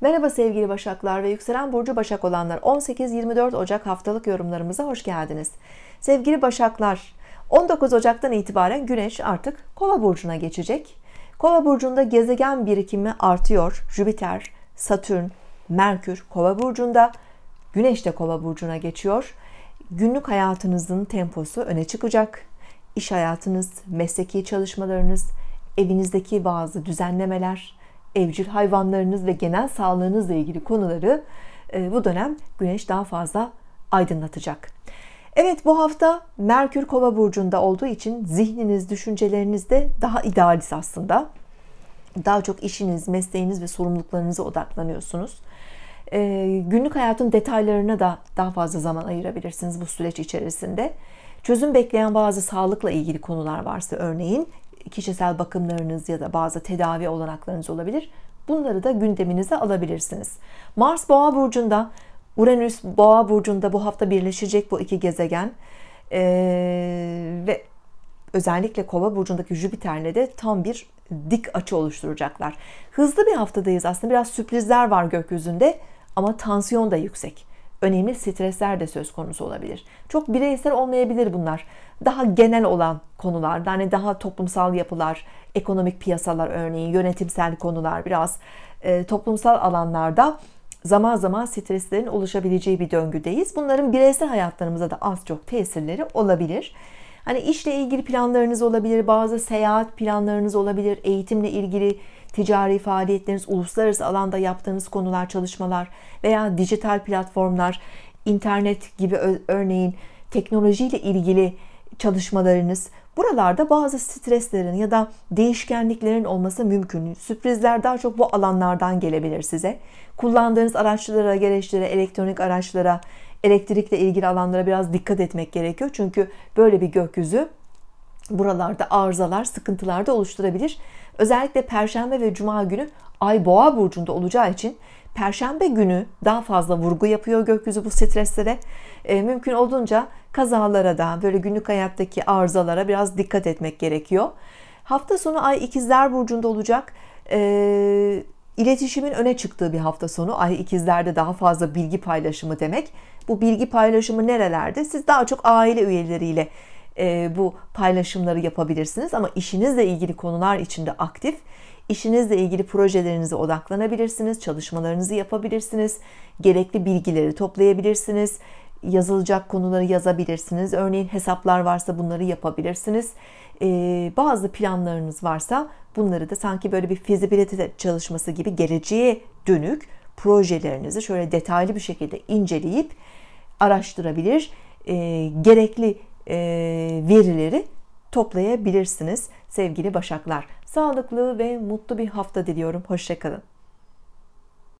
Merhaba sevgili Başaklar ve yükselen burcu Başak olanlar. 18-24 Ocak haftalık yorumlarımıza hoş geldiniz. Sevgili Başaklar, 19 Ocak'tan itibaren Güneş artık Kova burcuna geçecek. Kova burcunda gezegen birikimi artıyor. Jüpiter, Satürn, Merkür Kova burcunda, Güneş de Kova burcuna geçiyor. Günlük hayatınızın temposu öne çıkacak. İş hayatınız, mesleki çalışmalarınız, evinizdeki bazı düzenlemeler, evcil hayvanlarınız ve genel sağlığınızla ilgili konuları e, bu dönem güneş daha fazla aydınlatacak. Evet bu hafta Merkür Kova burcunda olduğu için zihniniz, düşünceleriniz de daha idealiz aslında. Daha çok işiniz, mesleğiniz ve sorumluluklarınıza odaklanıyorsunuz. Ee, günlük hayatın detaylarına da daha fazla zaman ayırabilirsiniz bu süreç içerisinde. Çözüm bekleyen bazı sağlıkla ilgili konular varsa örneğin kişisel bakımlarınız ya da bazı tedavi olanaklarınız olabilir. Bunları da gündeminize alabilirsiniz. Mars Boğa burcunda, Uranüs Boğa burcunda bu hafta birleşecek bu iki gezegen. Ee, ve özellikle Kova burcundaki Jüpiter'le de tam bir dik açı oluşturacaklar. Hızlı bir haftadayız aslında biraz sürprizler var gökyüzünde ama tansiyon da yüksek önemli stresler de söz konusu olabilir. Çok bireysel olmayabilir bunlar. Daha genel olan konular, yani daha toplumsal yapılar, ekonomik piyasalar örneğin, yönetimsel konular, biraz e, toplumsal alanlarda zaman zaman streslerin oluşabileceği bir döngüdeyiz. Bunların bireysel hayatlarımıza da az çok tesirleri olabilir. Hani işle ilgili planlarınız olabilir, bazı seyahat planlarınız olabilir, eğitimle ilgili ticari faaliyetleriniz, uluslararası alanda yaptığınız konular, çalışmalar veya dijital platformlar, internet gibi örneğin teknolojiyle ilgili çalışmalarınız buralarda bazı streslerin ya da değişkenliklerin olması mümkün. Sürprizler daha çok bu alanlardan gelebilir size. Kullandığınız araçlara, gereçlere, elektronik araçlara elektrikle ilgili alanlara biraz dikkat etmek gerekiyor. Çünkü böyle bir gökyüzü buralarda arızalar, sıkıntılar da oluşturabilir. Özellikle perşembe ve cuma günü ay boğa burcunda olacağı için Perşembe günü daha fazla vurgu yapıyor gökyüzü bu streslere. E, mümkün olduğunca kazalara da böyle günlük hayattaki arızalara biraz dikkat etmek gerekiyor. Hafta sonu ay ikizler burcunda olacak. E, İletişimin öne çıktığı bir hafta sonu. Ay ikizlerde daha fazla bilgi paylaşımı demek. Bu bilgi paylaşımı nerelerde? Siz daha çok aile üyeleriyle e, bu paylaşımları yapabilirsiniz. Ama işinizle ilgili konular içinde aktif. işinizle ilgili projelerinize odaklanabilirsiniz. Çalışmalarınızı yapabilirsiniz. Gerekli bilgileri toplayabilirsiniz yazılacak konuları yazabilirsiniz. Örneğin hesaplar varsa bunları yapabilirsiniz. Ee, bazı planlarınız varsa bunları da sanki böyle bir fizibilite çalışması gibi geleceğe dönük projelerinizi şöyle detaylı bir şekilde inceleyip araştırabilir. Ee, gerekli ee, verileri toplayabilirsiniz sevgili Başaklar. Sağlıklı ve mutlu bir hafta diliyorum. Hoşçakalın.